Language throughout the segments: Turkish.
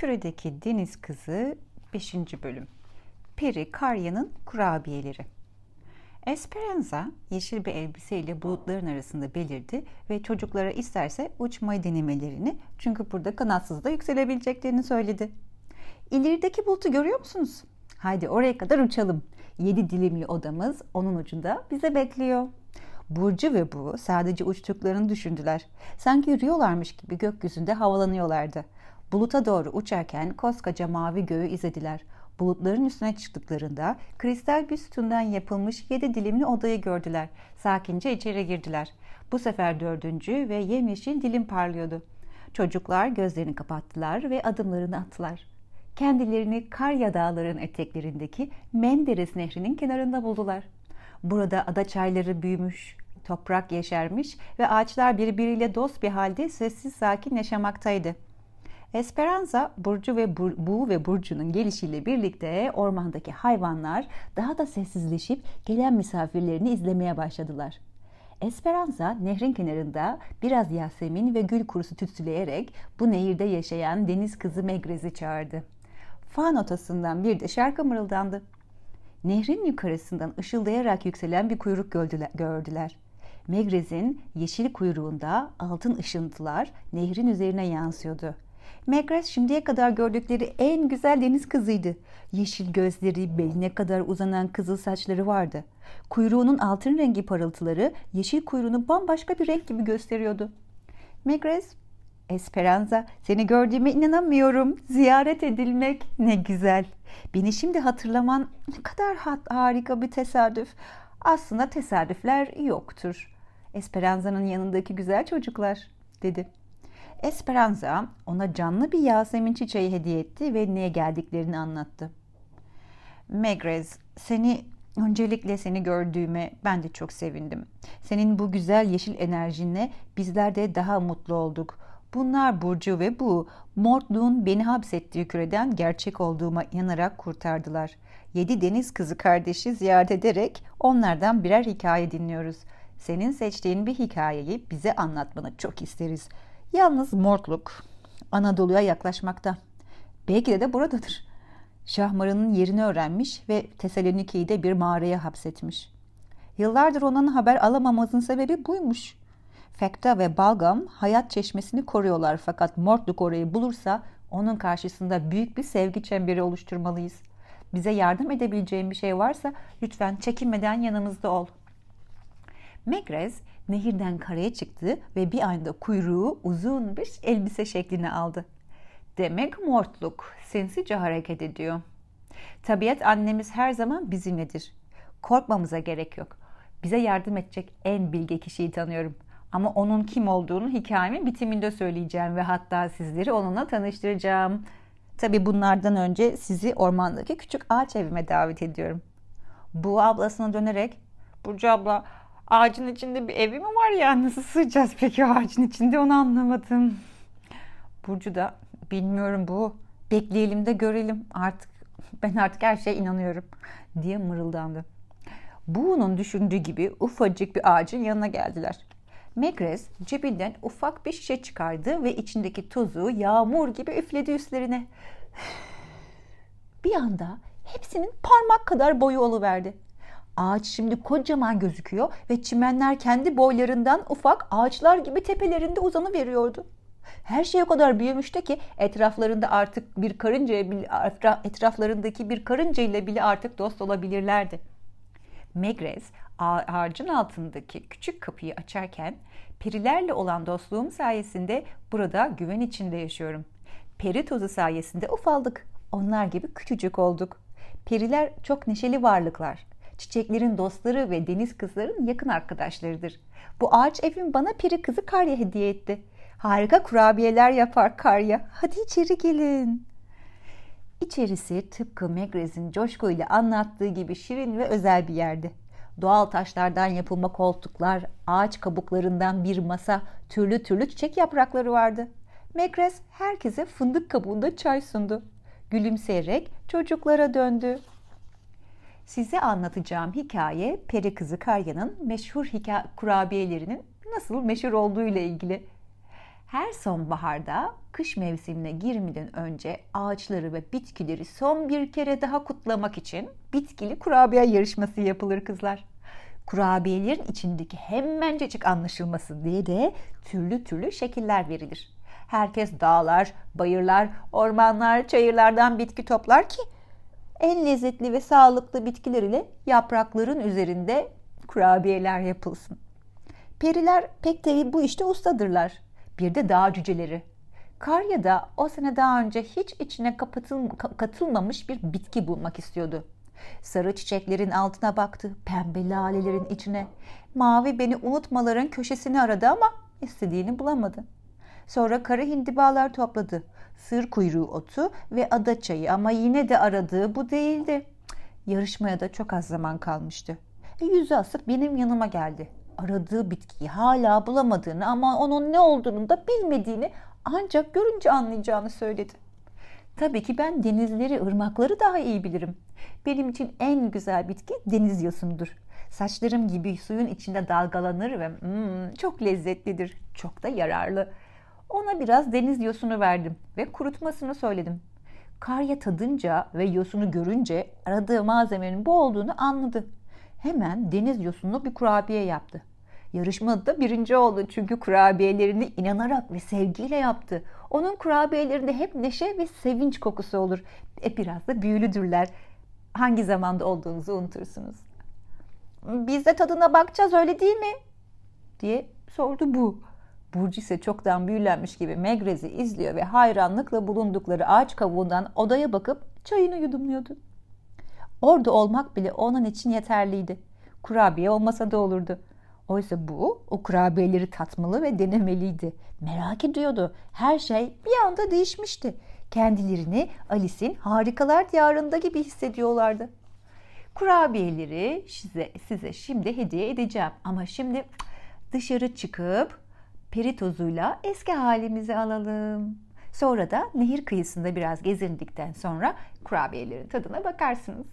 Küredeki Deniz Kızı 5. bölüm Peri Karya'nın kurabiyeleri Esperanza yeşil bir elbiseyle bulutların arasında belirdi ve çocuklara isterse uçmayı denemelerini çünkü burada kanatsız da yükselebileceklerini söyledi. İlerideki bulutu görüyor musunuz? Haydi oraya kadar uçalım. Yedi dilimli odamız onun ucunda bize bekliyor. Burcu ve Bu sadece uçtuklarını düşündüler. Sanki yürüyorlarmış gibi gökyüzünde havalanıyorlardı. Buluta doğru uçarken koskoca mavi göğü izlediler. Bulutların üstüne çıktıklarında kristal bir sütundan yapılmış yedi dilimli odayı gördüler. Sakince içeri girdiler. Bu sefer dördüncü ve yemyeşil dilim parlıyordu. Çocuklar gözlerini kapattılar ve adımlarını attılar. Kendilerini Karya Dağları'nın eteklerindeki Menderes Nehri'nin kenarında buldular. Burada ada çayları büyümüş, toprak yeşermiş ve ağaçlar birbiriyle dost bir halde sessiz sakin yaşamaktaydı.'' Esperanza, Burcu ve Bu ve Burcu'nun gelişiyle birlikte ormandaki hayvanlar daha da sessizleşip gelen misafirlerini izlemeye başladılar. Esperanza nehrin kenarında biraz yasemin ve gül kurusu tütsüleyerek bu nehirde yaşayan deniz kızı Megrez'i çağırdı. Fa notasından bir de şarkı mırıldandı. Nehrin yukarısından ışıldayarak yükselen bir kuyruk gördüler. Megrez'in yeşil kuyruğunda altın ışıntılar nehrin üzerine yansıyordu.'' Megres şimdiye kadar gördükleri en güzel deniz kızıydı. Yeşil gözleri, beline kadar uzanan kızıl saçları vardı. Kuyruğunun altın rengi parıltıları yeşil kuyruğunu bambaşka bir renk gibi gösteriyordu. Megres, Esperanza, seni gördüğüme inanamıyorum. Ziyaret edilmek ne güzel. Beni şimdi hatırlaman ne kadar harika bir tesadüf. Aslında tesadüfler yoktur. Esperanza'nın yanındaki güzel çocuklar, dedi. Esperanza ona canlı bir Yasemin çiçeği hediye etti ve niye geldiklerini anlattı. Megrez, seni öncelikle seni gördüğüme ben de çok sevindim. Senin bu güzel yeşil enerjinle bizler de daha mutlu olduk. Bunlar Burcu ve bu mortluğun beni hapsettiği küreden gerçek olduğuma inanarak kurtardılar. Yedi deniz kızı kardeşi ziyaret ederek onlardan birer hikaye dinliyoruz. Senin seçtiğin bir hikayeyi bize anlatmanı çok isteriz.'' Yalnız mortluk Anadolu'ya yaklaşmakta. Belki de de buradadır. Şahmaran'ın yerini öğrenmiş ve Tesaloniki'yi de bir mağaraya hapsetmiş. Yıllardır ondan haber alamamazın sebebi buymuş. Fekta ve Balgam hayat çeşmesini koruyorlar fakat Mortluk orayı bulursa onun karşısında büyük bir sevgi çemberi oluşturmalıyız. Bize yardım edebileceğin bir şey varsa lütfen çekinmeden yanımızda ol. Megrez nehirden karaya çıktı ve bir anda kuyruğu uzun bir elbise şeklini aldı. Demek mortluk sinsice hareket ediyor. Tabiat annemiz her zaman bizimledir. Korkmamıza gerek yok. Bize yardım edecek en bilge kişiyi tanıyorum. Ama onun kim olduğunu hikayemin bitiminde söyleyeceğim ve hatta sizleri onunla tanıştıracağım. Tabi bunlardan önce sizi ormandaki küçük ağaç evime davet ediyorum. Bu ablasına dönerek Burcu abla Ağacın içinde bir evi mi var ya? Nasıl sığacağız peki ağacın içinde onu anlamadım. Burcu da bilmiyorum bu. Bekleyelim de görelim. Artık ben artık her şeye inanıyorum diye mırıldandı. Buğunun düşündüğü gibi ufacık bir ağacın yanına geldiler. Megres cebinden ufak bir şişe çıkardı ve içindeki tozu yağmur gibi üfledi üstlerine. Bir anda hepsinin parmak kadar boyu oluverdi. Ağaç şimdi kocaman gözüküyor ve çimenler kendi boylarından ufak ağaçlar gibi tepelerinde uzanı veriyordu. Her şey o kadar büyümüştü ki etraflarında artık bir karınca etraflarındaki bir karınca ile bile artık dost olabilirlerdi. Megres ağacın altındaki küçük kapıyı açarken perilerle olan dostluğum sayesinde burada güven içinde yaşıyorum. Peri tozu sayesinde ufaldık. Onlar gibi küçücük olduk. Periler çok neşeli varlıklar çiçeklerin dostları ve deniz kızların yakın arkadaşlarıdır. Bu ağaç evin bana piri kızı Karya hediye etti. Harika kurabiyeler yapar Karya. Hadi içeri gelin. İçerisi tıpkı Megrez'in ile anlattığı gibi şirin ve özel bir yerdi. Doğal taşlardan yapılma koltuklar, ağaç kabuklarından bir masa, türlü türlü çiçek yaprakları vardı. Megrez herkese fındık kabuğunda çay sundu. Gülümseyerek çocuklara döndü. Size anlatacağım hikaye Peri Kızı Karya'nın meşhur hikaye kurabiyelerinin nasıl meşhur olduğu ile ilgili. Her sonbaharda kış mevsimine girmeden önce ağaçları ve bitkileri son bir kere daha kutlamak için bitkili kurabiye yarışması yapılır kızlar. Kurabiyelerin içindeki hemencecik anlaşılması diye de türlü türlü şekiller verilir. Herkes dağlar, bayırlar, ormanlar, çayırlardan bitki toplar ki en lezzetli ve sağlıklı bitkiler ile yaprakların üzerinde kurabiyeler yapılsın. Periler pek tabi bu işte ustadırlar. Bir de dağ cüceleri. Karya da o sene daha önce hiç içine kapatıl, katılmamış bir bitki bulmak istiyordu. Sarı çiçeklerin altına baktı, pembe lalelerin içine. Mavi beni unutmaların köşesini aradı ama istediğini bulamadı. Sonra kara hindibalar topladı. Sır kuyruğu otu ve ada çayı ama yine de aradığı bu değildi. Yarışmaya da çok az zaman kalmıştı. E, yüzü asık benim yanıma geldi. Aradığı bitkiyi hala bulamadığını ama onun ne olduğunu da bilmediğini ancak görünce anlayacağını söyledi. Tabii ki ben denizleri, ırmakları daha iyi bilirim. Benim için en güzel bitki deniz yosunudur. Saçlarım gibi suyun içinde dalgalanır ve mm, çok lezzetlidir, çok da yararlı.'' Ona biraz deniz yosunu verdim ve kurutmasını söyledim. Karya tadınca ve yosunu görünce aradığı malzemenin bu olduğunu anladı. Hemen deniz yosunlu bir kurabiye yaptı. Yarışmada da birinci oldu çünkü kurabiyelerini inanarak ve sevgiyle yaptı. Onun kurabiyelerinde hep neşe ve sevinç kokusu olur. E biraz da büyülüdürler. Hangi zamanda olduğunuzu unutursunuz. Biz de tadına bakacağız öyle değil mi? diye sordu bu. Burcu ise çoktan büyülenmiş gibi Megrez'i izliyor ve hayranlıkla bulundukları ağaç kavuğundan odaya bakıp çayını yudumluyordu. Orada olmak bile onun için yeterliydi. Kurabiye olmasa da olurdu. Oysa bu o kurabiyeleri tatmalı ve denemeliydi. Merak ediyordu. Her şey bir anda değişmişti. Kendilerini Alice'in harikalar diyarında gibi hissediyorlardı. Kurabiyeleri size, size şimdi hediye edeceğim ama şimdi dışarı çıkıp peri tozuyla eski halimizi alalım. Sonra da nehir kıyısında biraz gezindikten sonra kurabiyelerin tadına bakarsınız.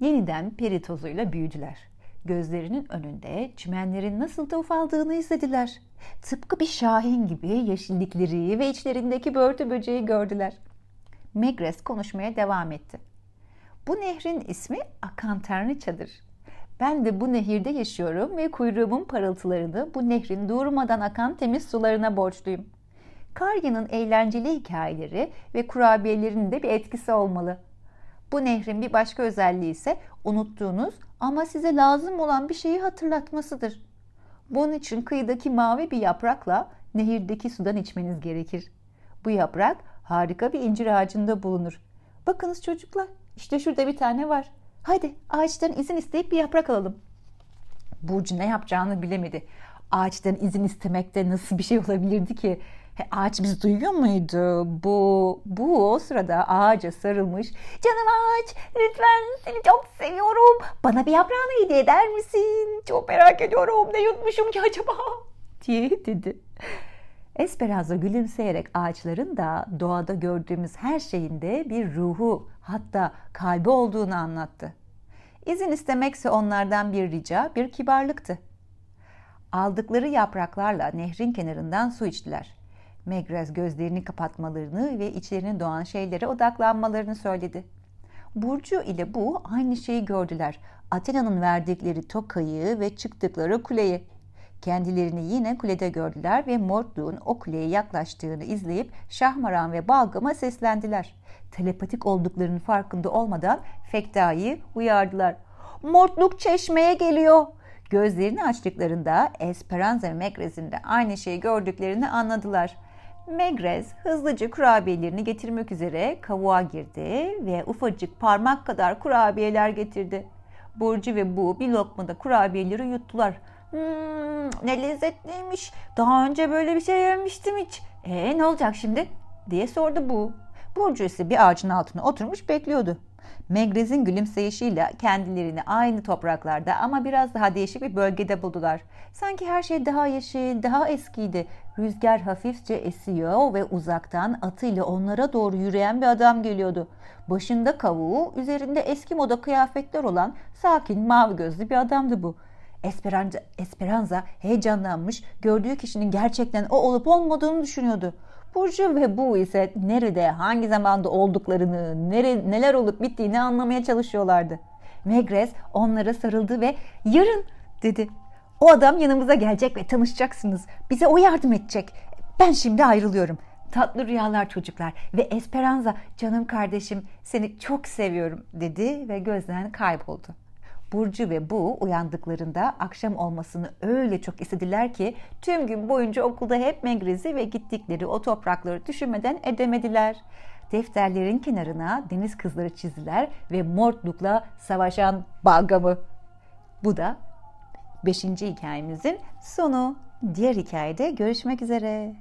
Yeniden peri tozuyla büyüdüler. Gözlerinin önünde çimenlerin nasıl da ufaldığını izlediler. Tıpkı bir şahin gibi yeşillikleri ve içlerindeki börtü böceği gördüler. Megres konuşmaya devam etti. Bu nehrin ismi Akanterniça'dır. Ben de bu nehirde yaşıyorum ve kuyruğumun parıltılarını bu nehrin durmadan akan temiz sularına borçluyum. Kargin'in eğlenceli hikayeleri ve kurabiyelerinin de bir etkisi olmalı. Bu nehrin bir başka özelliği ise unuttuğunuz ama size lazım olan bir şeyi hatırlatmasıdır. Bunun için kıyıdaki mavi bir yaprakla nehirdeki sudan içmeniz gerekir. Bu yaprak harika bir incir ağacında bulunur. Bakınız çocuklar, işte şurada bir tane var. Hadi ağaçtan izin isteyip bir yaprak alalım. Burcu ne yapacağını bilemedi. Ağaçtan izin istemekte nasıl bir şey olabilirdi ki? He, ağaç bizi duyuyor muydu? Bu, bu o sırada ağaca sarılmış. Canım ağaç lütfen seni çok seviyorum. Bana bir yaprağını hediye eder misin? Çok merak ediyorum ne yutmuşum ki acaba? diye dedi. Esperanza gülümseyerek ağaçların da doğada gördüğümüz her şeyin de bir ruhu hatta kalbi olduğunu anlattı. İzin istemekse onlardan bir rica, bir kibarlıktı. Aldıkları yapraklarla nehrin kenarından su içtiler. Megrez gözlerini kapatmalarını ve içlerine doğan şeylere odaklanmalarını söyledi. Burcu ile bu aynı şeyi gördüler. Atina'nın verdikleri tokayı ve çıktıkları kuleyi. Kendilerini yine kulede gördüler ve Morduk'un o kuleye yaklaştığını izleyip Şahmaran ve Balgam'a seslendiler. Telepatik olduklarının farkında olmadan Fekta'yı uyardılar. Mortluk çeşmeye geliyor. Gözlerini açtıklarında Esperanza ve Megrez'in de aynı şeyi gördüklerini anladılar. Megrez hızlıca kurabiyelerini getirmek üzere kavuğa girdi ve ufacık parmak kadar kurabiyeler getirdi. Burcu ve Bu bir lokmada kurabiyeleri yuttular. Hmm, ne lezzetliymiş. Daha önce böyle bir şey yemiştim hiç. E ne olacak şimdi? diye sordu bu. Burcu ise bir ağacın altına oturmuş bekliyordu. Megrez'in gülümseyişiyle kendilerini aynı topraklarda ama biraz daha değişik bir bölgede buldular. Sanki her şey daha yeşil, daha eskiydi. Rüzgar hafifçe esiyor ve uzaktan atıyla onlara doğru yürüyen bir adam geliyordu. Başında kavuğu, üzerinde eski moda kıyafetler olan sakin mavi gözlü bir adamdı bu. Esperanza, Esperanza heyecanlanmış, gördüğü kişinin gerçekten o olup olmadığını düşünüyordu. Burcu ve bu ise nerede, hangi zamanda olduklarını, nere, neler olup bittiğini anlamaya çalışıyorlardı. Megres onlara sarıldı ve yarın dedi. O adam yanımıza gelecek ve tanışacaksınız. Bize o yardım edecek. Ben şimdi ayrılıyorum. Tatlı rüyalar çocuklar ve Esperanza canım kardeşim seni çok seviyorum dedi ve gözden kayboldu. Burcu ve Bu uyandıklarında akşam olmasını öyle çok istediler ki tüm gün boyunca okulda hep Mengriz'i ve gittikleri o toprakları düşünmeden edemediler. Defterlerin kenarına deniz kızları çizdiler ve Mortluk'la savaşan balgamı. Bu da 5. hikayemizin sonu. Diğer hikayede görüşmek üzere.